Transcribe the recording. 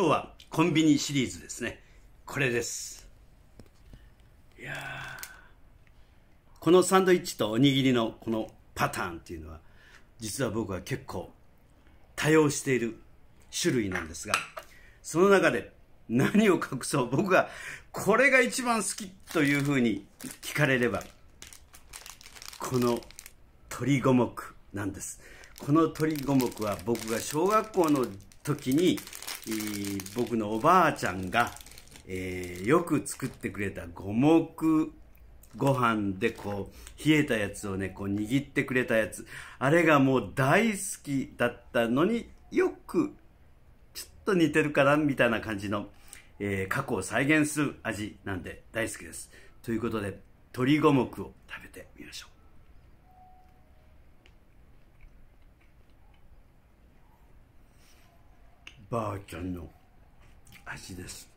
今日はコンビニシリーズですねこれですいやこのサンドイッチとおにぎりのこのパターンっていうのは実は僕は結構多用している種類なんですがその中で何を隠そう僕がこれが一番好きというふうに聞かれればこの鳥五目なんですこの鳥五目は僕が小学校の時に僕のおばあちゃんが、えー、よく作ってくれた五目ご飯でこう冷えたやつをねこう握ってくれたやつあれがもう大好きだったのによくちょっと似てるかなみたいな感じの、えー、過去を再現する味なんで大好きですということで鶏五目を食べてみましょうばあちゃんの味です